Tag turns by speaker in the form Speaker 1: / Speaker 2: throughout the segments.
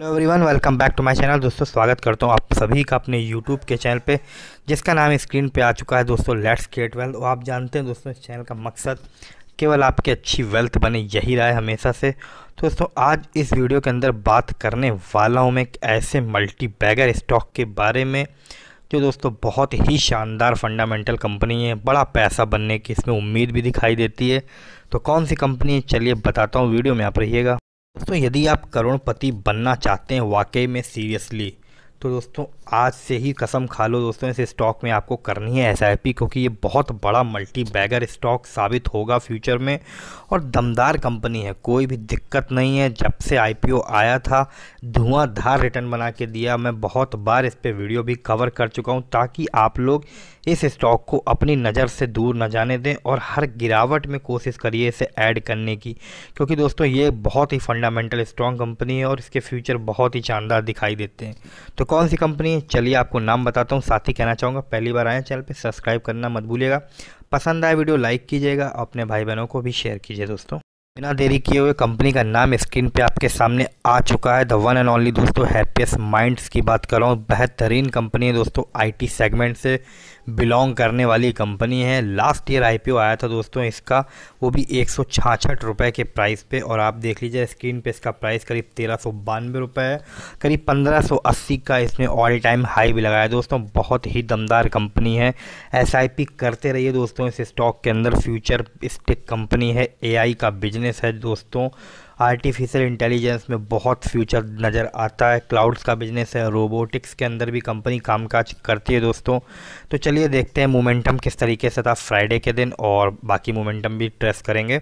Speaker 1: hello everyone welcome back to my channel दोस्तों स्वागत करता हूँ आप सभी का अपने यूट्यूब के चैनल पे जिसका नाम स्क्रीन पे आ चुका है दोस्तों लेट्स क्रिएट वेल्थ और आप जानते हैं दोस्तों इस चैनल का मकसद केवल आपकी अच्छी वेल्थ बने यही रहा है हमेशा से दोस्तों आज इस वीडियो के अंदर बात करने वाला हूँ मैं एक ऐसे मल्टी बैगर स्टॉक के बारे में जो दोस्तों बहुत ही शानदार फंडामेंटल कंपनी है बड़ा पैसा बनने की इसमें उम्मीद भी दिखाई देती है तो कौन सी कंपनी है चलिए बताता हूँ वीडियो में आप रहिएगा तो यदि आप करोड़पति बनना चाहते हैं वाकई में सीरियसली तो दोस्तों आज से ही कसम खा लो दोस्तों इस स्टॉक में आपको करनी है एस क्योंकि ये बहुत बड़ा मल्टी बैगर स्टॉक साबित होगा फ्यूचर में और दमदार कंपनी है कोई भी दिक्कत नहीं है जब से आईपीओ आया था धुआंधार रिटर्न बना के दिया मैं बहुत बार इस पर वीडियो भी कवर कर चुका हूँ ताकि आप लोग इस स्टॉक को अपनी नज़र से दूर न जाने दें और हर गिरावट में कोशिश करिए इसे ऐड करने की क्योंकि दोस्तों ये बहुत ही फंडामेंटल स्ट्रॉन्ग कंपनी है और इसके फ्यूचर बहुत ही शानदार दिखाई देते हैं तो कौन सी कंपनी है चलिए आपको नाम बताता हूँ साथ ही कहना चाहूँगा पहली बार आए चैनल पे सब्सक्राइब करना मत भूलिएगा पसंद आए वीडियो लाइक कीजिएगा अपने भाई बहनों को भी शेयर कीजिए दोस्तों बिना देरी किए हुए कंपनी का नाम स्क्रीन पे आपके सामने आ चुका है द वन एंड ओनली दोस्तों हैप्पीएस्ट माइंड्स की बात कर रहा हूँ बेहतरीन कंपनी है दोस्तों आईटी सेगमेंट से बिलोंग करने वाली कंपनी है लास्ट ईयर आईपीओ आया था दोस्तों इसका वो भी एक सौ के प्राइस पे और आप देख लीजिए स्क्रीन पे इसका प्राइस करीब तेरह सौ बानवे है करीब 1580 का इसने ऑल टाइम हाई भी लगाया दोस्तों बहुत ही दमदार कंपनी है एस करते रहिए दोस्तों इस स्टॉक के अंदर फ्यूचर स्टिक कंपनी है ए का बिजनेस है दोस्तों आर्टिफिशियल इंटेलिजेंस में बहुत फ्यूचर नज़र आता है क्लाउड्स का बिजनेस है रोबोटिक्स के अंदर भी कंपनी कामकाज करती है दोस्तों तो चलिए देखते हैं मोमेंटम किस तरीके से था फ्राइडे के दिन और बाकी मोमेंटम भी ट्रेस करेंगे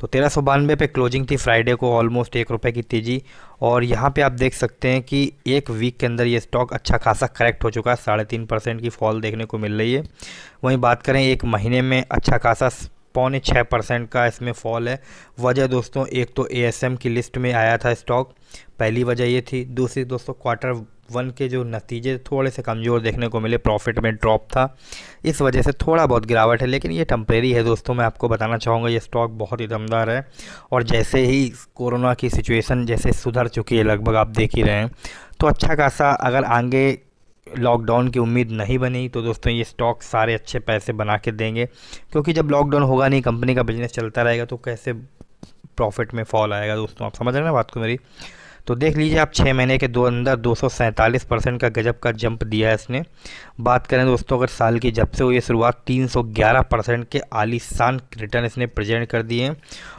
Speaker 1: तो तेरह सौ बानवे पे क्लोजिंग थी फ्राइडे को ऑलमोस्ट एक रुपये की तेज़ी और यहाँ पे आप देख सकते हैं कि एक वीक के अंदर ये स्टॉक अच्छा खासा करेक्ट हो चुका है साढ़े तीन परसेंट की फॉल देखने को मिल रही है वहीं बात करें एक महीने में अच्छा खासा पौने छः परसेंट का इसमें फॉल है वजह दोस्तों एक तो ए की लिस्ट में आया था स्टॉक पहली वजह ये थी दूसरी दोस्तों क्वार्टर वन के जो नतीजे थोड़े से कमज़ोर देखने को मिले प्रॉफिट में ड्रॉप था इस वजह से थोड़ा बहुत गिरावट है लेकिन ये टम्परेरी है दोस्तों मैं आपको बताना चाहूँगा ये स्टॉक बहुत ही दमदार है और जैसे ही कोरोना की सिचुएशन जैसे सुधर चुकी है लगभग आप देख ही रहे हैं तो अच्छा खासा अगर आगे लॉकडाउन की उम्मीद नहीं बनी तो दोस्तों ये स्टॉक सारे अच्छे पैसे बना के देंगे क्योंकि जब लॉकडाउन होगा नहीं कंपनी का बिजनेस चलता रहेगा तो कैसे प्रॉफिट में फॉल आएगा दोस्तों आप समझ रहे हैं ना बात को मेरी तो देख लीजिए आप छः महीने के दो अंदर दो परसेंट का गजब का जंप दिया है इसने बात करें दोस्तों अगर साल की जब से हुई शुरुआत 311 परसेंट के आलिशान रिटर्न इसने प्रेजेंट कर दिए हैं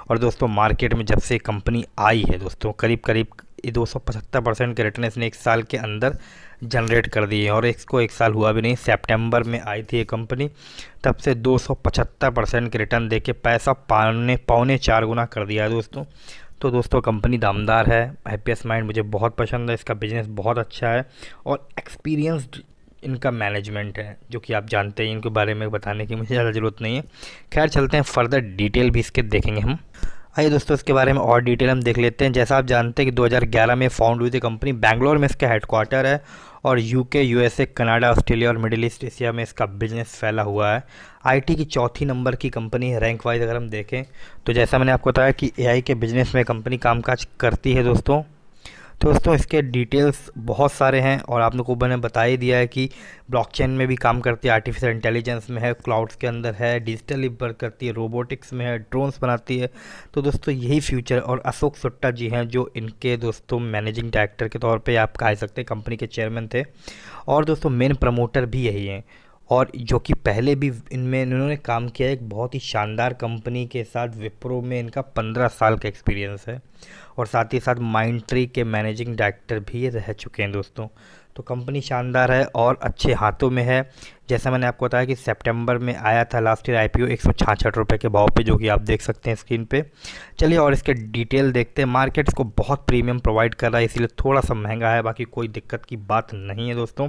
Speaker 1: और दोस्तों मार्केट में जब से कंपनी आई है दोस्तों करीब करीब दो परसेंट के रिटर्न इसने एक साल के अंदर जनरेट कर दिए और इसको एक साल हुआ भी नहीं सितंबर में आई थी ये कंपनी तब से 275 परसेंट के रिटर्न देके पैसा पाने पौने चार गुना कर दिया है दोस्तों तो दोस्तों कंपनी दामदार है हैप्पीएस्ट माइंड मुझे बहुत पसंद है इसका बिज़नेस बहुत अच्छा है और एक्सपीरियंस्ड इनका मैनेजमेंट है जो कि आप जानते हैं इनके बारे में बताने की मुझे ज़्यादा ज़रूरत नहीं है खैर चलते हैं फर्दर डिटेल भी इसके देखेंगे हम आइए दोस्तों इसके बारे में और डिटेल हम देख लेते हैं जैसा आप जानते हैं कि 2011 में फाउंड हुई थी कंपनी बैंगलोर में इसका हेडक्वार्टर है और यूके यूएसए कनाडा ऑस्ट्रेलिया और मिडिल ईस्ट एशिया में इसका बिजनेस फैला हुआ है आईटी की चौथी नंबर की कंपनी है रैंक वाइज अगर हम देखें तो जैसा मैंने आपको बताया कि ए के बिजनेस में कंपनी कामकाज करती है दोस्तों तो दोस्तों इसके डिटेल्स बहुत सारे हैं और आप लोगों को मैंने बता ही दिया है कि ब्लॉकचेन में भी काम करती है आर्टिफिशियल इंटेलिजेंस में है क्लाउड्स के अंदर है डिजिटल वर्क करती है रोबोटिक्स में है ड्रोन्स बनाती है तो दोस्तों यही फ्यूचर और अशोक सुट्टा जी हैं जो इनके दोस्तों मैनेजिंग डायरेक्टर के तौर पर आप कह सकते हैं कंपनी के चेयरमैन थे और दोस्तों मेन प्रमोटर भी यही हैं और जो कि पहले भी इनमें इन्होंने काम किया एक बहुत ही शानदार कंपनी के साथ विप्रो में इनका पंद्रह साल का एक्सपीरियंस है और साथ ही साथ माइंड ट्री के मैनेजिंग डायरेक्टर भी रह चुके हैं दोस्तों तो कंपनी शानदार है और अच्छे हाथों में है जैसा मैंने आपको बताया कि सितंबर में आया था लास्ट ईयर आईपीओ एक सौ छाछठ रुपये के भाव पे जो कि आप देख सकते हैं स्क्रीन पे चलिए और इसके डिटेल देखते हैं मार्केट्स को बहुत प्रीमियम प्रोवाइड कर रहा है इसीलिए थोड़ा सा महंगा है बाकी कोई दिक्कत की बात नहीं है दोस्तों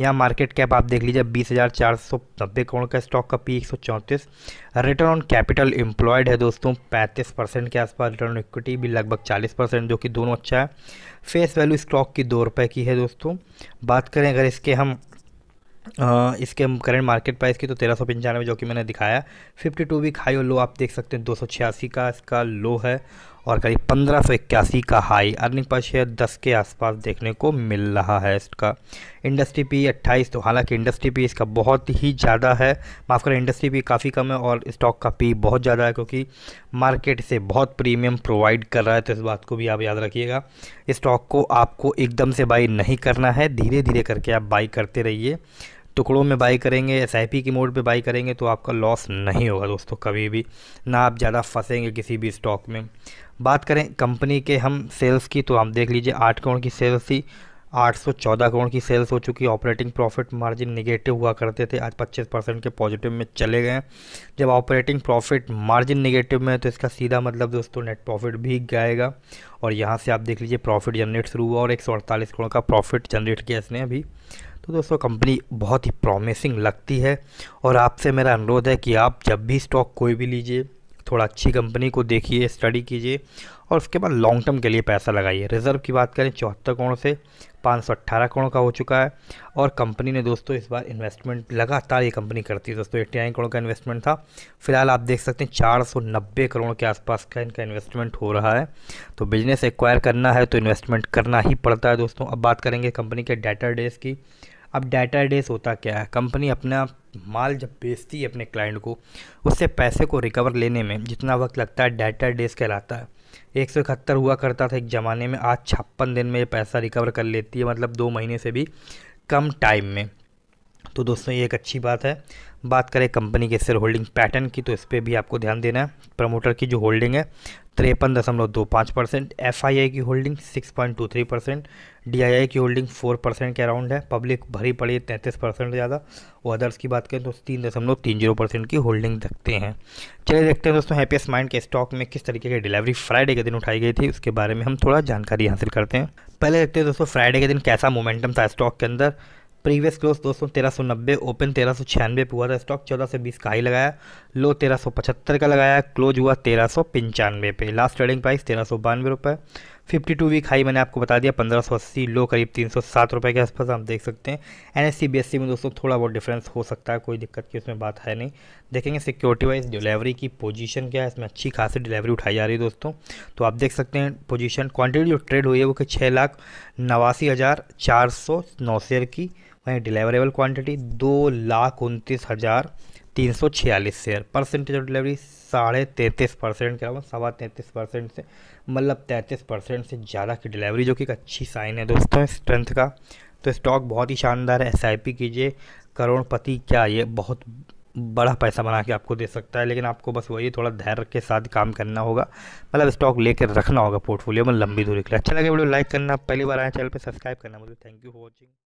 Speaker 1: यहाँ मार्केट कैप आप देख लीजिए बीस हज़ार चार सौ नब्बे करोड़ का स्टॉक का पी एक सौ चौंतीस रिटर्न ऑन कैपिटल एम्प्लॉयड है दोस्तों पैंतीस परसेंट के आसपास रिटर्न इक्विटी भी लगभग चालीस परसेंट जो कि दोनों अच्छा है फेस वैल्यू स्टॉक की दो रुपये की है दोस्तों बात करें अगर इसके हम आ, इसके करंट मार्केट प्राइस की तो तेरह सौ पंचानवे जो कि मैंने दिखाया फिफ्टी टू वीक हाई और लो आप देख सकते हैं दो सौ छियासी का इसका लो है और करीब पंद्रह सौ इक्यासी का हाई अर्निंग पर शेयर दस के आसपास देखने को मिल रहा है इसका इंडस्ट्री पी अट्ठाईस तो हालांकि इंडस्ट्री पी इसका बहुत ही ज़्यादा है माफ़ करें इंडस्ट्री पी काफ़ी कम है और स्टॉक का पी बहुत ज़्यादा है क्योंकि मार्केट से बहुत प्रीमियम प्रोवाइड कर रहा है तो इस बात को भी आप याद रखिएगा स्टॉक को आपको एकदम से बाई नहीं करना है धीरे धीरे करके आप बाई करते रहिए टुकड़ों में बाई करेंगे एस आई पी के मोड पे बाई करेंगे तो आपका लॉस नहीं होगा दोस्तों कभी भी ना आप ज़्यादा फंसेंगे किसी भी स्टॉक में बात करें कंपनी के हम सेल्स की तो आप देख लीजिए आठ करोड़ की सेल्स थी 814 करोड़ की सेल्स हो चुकी है ऑपरेटिंग प्रॉफिट मार्जिन निगेटिव हुआ करते थे आज 25 परसेंट के पॉजिटिव में चले गए जब ऑपरेटिंग प्रॉफिट मार्जिन निगेटिव में है तो इसका सीधा मतलब दोस्तों नेट प्रॉफिट भी गएगा और यहाँ से आप देख लीजिए प्रॉफिट जनरेट शुरू हुआ और एक करोड़ का प्रॉफिट जनरेट किया इसने अभी तो दोस्तों कंपनी बहुत ही प्रॉमिसिंग लगती है और आपसे मेरा अनुरोध है कि आप जब भी स्टॉक कोई भी लीजिए थोड़ा अच्छी कंपनी को देखिए स्टडी कीजिए और उसके बाद लॉन्ग टर्म के लिए पैसा लगाइए रिजर्व की बात करें चौहत्तर करोड़ से पाँच सौ अट्ठारह करोड़ का हो चुका है और कंपनी ने दोस्तों इस बार इन्वेस्टमेंट लगातार ये कंपनी करती है दोस्तों एट्टी करोड़ का इन्वेस्टमेंट था फिलहाल आप देख सकते हैं चार सौ नब्बे करोड़ के आसपास का इनका इन्वेस्टमेंट हो रहा है तो बिजनेस एक्वायर करना है तो इन्वेस्टमेंट करना ही पड़ता है दोस्तों अब बात करेंगे कंपनी के डाटा डेज की अब डाटा डेज होता क्या है कंपनी अपना माल जब बेचती है अपने क्लाइंट को उससे पैसे को रिकवर लेने में जितना वक्त लगता है डाटा डेज कहलाता है एक सौ इकहत्तर हुआ करता था एक ज़माने में आज छप्पन दिन में ये पैसा रिकवर कर लेती है मतलब दो महीने से भी कम टाइम में तो दोस्तों ये एक अच्छी बात है बात करें कंपनी के शेयर होल्डिंग पैटर्न की तो इस पर भी आपको ध्यान देना है प्रमोटर की जो होल्डिंग है तिरपन दशमलव दो पाँच परसेंट एफ की holding six point two three percent D की होल्डिंग फोर परसेंट के अराउंड है पब्लिक भरी पड़ी है तैंतीस परसेंट ज़्यादा और अदर्स की बात करें तो तीन दशमलव तीन जीरो परसेंट की होल्डिंग रखते हैं चलिए देखते हैं दोस्तों हैप्पीएस्ट माइंड के स्टॉक में किस तरीके की डिलीवरी फ्राइडे के दिन उठाई गई थी उसके बारे में हम थोड़ा जानकारी हासिल करते हैं पहले देखते हैं दोस्तों फ्राइडे के दिन कैसा मोमेंटम था स्टॉक के अंदर प्रीवियस क्लोज दोस्तों तेरह सौ नब्बे ओपन तेरह सौ छियानवे पर हुआ था स्टॉक चौदह सौ बीस का ही लगाया लो तेरह सौ पचहत्तर का लगाया क्लोज हुआ तेरह सौ पंचानवे पे लास्ट ट्रेडिंग प्राइस तेरह सौ बानवे रुपये फिफ्टी टू वीक हाई मैंने आपको बता दिया पंद्रह सौ अस्सी लो करीब तीन सौ सात रुपये के आसपास आप देख सकते हैं N S C B S C में दोस्तों थोड़ा बहुत डिफरेंस हो सकता है कोई दिक्कत की उसमें बात है नहीं देखेंगे सिक्योरिटी वाइज डिलीवरी की पोजीशन क्या है इसमें अच्छी खासी डिलीवरी उठाई जा रही है दोस्तों तो आप देख सकते हैं पोजीशन क्वांटिटी जो ट्रेड हुई है वो कि छः लाख नवासी हज़ार चार सौ नौ शेयर की वहीं डिलीवरेबल क्वान्टिटी दो लाख उनतीस हज़ार तीन सौ छियालीस शेयर परसेंटेज ऑफ डिलीवरी साढ़े तैंतीस परसेंट क्या अलावा सवा तैंतीस परसेंट से मतलब तैंतीस परसेंट से ज़्यादा की डिलीवरी जो कि एक अच्छी साइन है दोस्तों स्ट्रेंथ का तो स्टॉक बहुत ही शानदार है एस कीजिए करोड़पति क्या ये बहुत बड़ा पैसा बना के आपको दे सकता है लेकिन आपको बस वही थोड़ा धैर्य के साथ काम करना होगा मतलब स्टॉक लेकर रखना होगा पोर्टफोलियो में लंबी दूरी के लिए अच्छा लगे वीडियो लाइक करना पहली बार आए चैनल पर सब्सक्राइब करना मुझे थैंक यू फॉर वॉचिंग